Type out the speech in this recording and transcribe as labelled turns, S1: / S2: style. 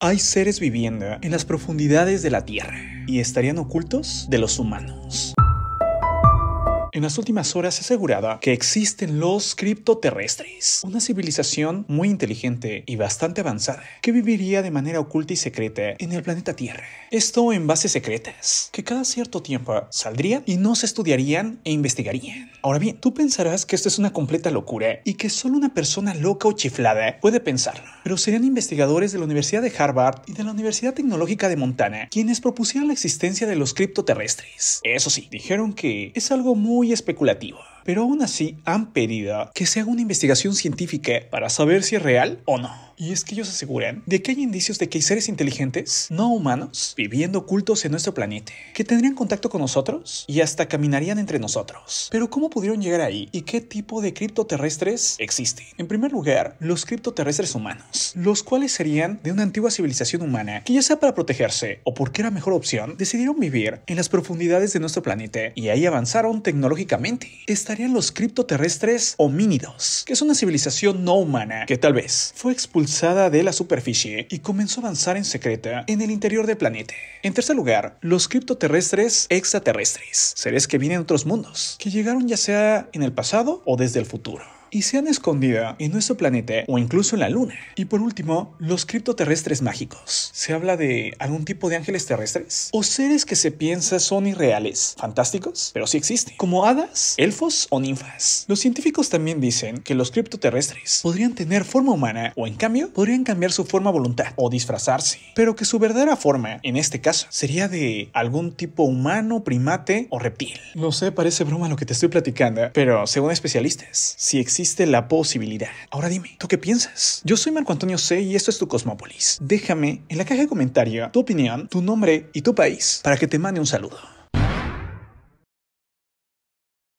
S1: Hay seres viviendo en las profundidades de la Tierra y estarían ocultos de los humanos. En las últimas horas aseguraba que existen los criptoterrestres, una civilización muy inteligente y bastante avanzada que viviría de manera oculta y secreta en el planeta Tierra. Esto en bases secretas, que cada cierto tiempo saldrían y no se estudiarían e investigarían. Ahora bien, tú pensarás que esto es una completa locura y que solo una persona loca o chiflada puede pensarlo, pero serían investigadores de la Universidad de Harvard y de la Universidad Tecnológica de Montana quienes propusieron la existencia de los criptoterrestres. Eso sí, dijeron que es algo muy muy especulativo pero aún así han pedido que se haga una investigación científica para saber si es real o no. Y es que ellos aseguran de que hay indicios de que hay seres inteligentes, no humanos, viviendo ocultos en nuestro planeta, que tendrían contacto con nosotros y hasta caminarían entre nosotros. Pero ¿cómo pudieron llegar ahí y qué tipo de criptoterrestres existen? En primer lugar, los criptoterrestres humanos, los cuales serían de una antigua civilización humana que ya sea para protegerse o porque era mejor opción, decidieron vivir en las profundidades de nuestro planeta y ahí avanzaron tecnológicamente. Estaría Serían los criptoterrestres homínidos, que es una civilización no humana que tal vez fue expulsada de la superficie y comenzó a avanzar en secreta en el interior del planeta. En tercer lugar, los criptoterrestres extraterrestres, seres que vienen de otros mundos, que llegaron ya sea en el pasado o desde el futuro y se han escondido en nuestro planeta o incluso en la luna. Y por último, los criptoterrestres mágicos. Se habla de algún tipo de ángeles terrestres o seres que se piensa son irreales, fantásticos, pero sí existen, como hadas, elfos o ninfas. Los científicos también dicen que los criptoterrestres podrían tener forma humana o en cambio podrían cambiar su forma a voluntad o disfrazarse, pero que su verdadera forma, en este caso, sería de algún tipo humano, primate o reptil. No sé, parece broma lo que te estoy platicando, pero según especialistas, si existen existe la posibilidad. Ahora dime, ¿tú qué piensas? Yo soy Marco Antonio C y esto es tu Cosmópolis. Déjame en la caja de comentarios tu opinión, tu nombre y tu país para que te mande un saludo.